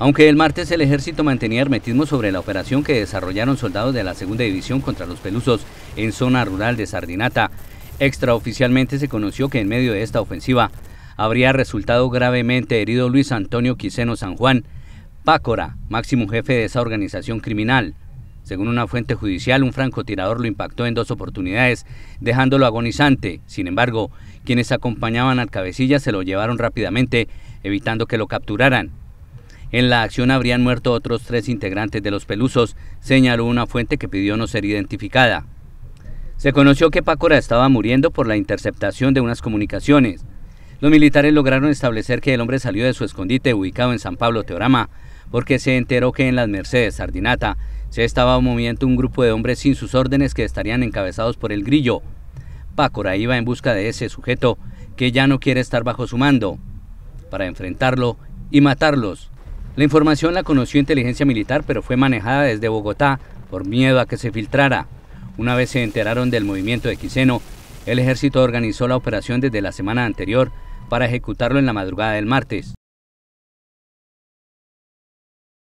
Aunque el martes el ejército mantenía hermetismo sobre la operación que desarrollaron soldados de la segunda división contra los pelusos en zona rural de Sardinata, extraoficialmente se conoció que en medio de esta ofensiva habría resultado gravemente herido Luis Antonio Quiseno San Juan, Pácora, máximo jefe de esa organización criminal. Según una fuente judicial, un francotirador lo impactó en dos oportunidades, dejándolo agonizante. Sin embargo, quienes acompañaban al cabecilla se lo llevaron rápidamente, evitando que lo capturaran. En la acción habrían muerto otros tres integrantes de los Pelusos, señaló una fuente que pidió no ser identificada. Se conoció que Pácora estaba muriendo por la interceptación de unas comunicaciones. Los militares lograron establecer que el hombre salió de su escondite ubicado en San Pablo Teorama, porque se enteró que en las Mercedes Sardinata se estaba moviendo un grupo de hombres sin sus órdenes que estarían encabezados por el grillo. Pácora iba en busca de ese sujeto que ya no quiere estar bajo su mando, para enfrentarlo y matarlos, la información la conoció inteligencia militar, pero fue manejada desde Bogotá por miedo a que se filtrara. Una vez se enteraron del movimiento de Quiseno, el ejército organizó la operación desde la semana anterior para ejecutarlo en la madrugada del martes.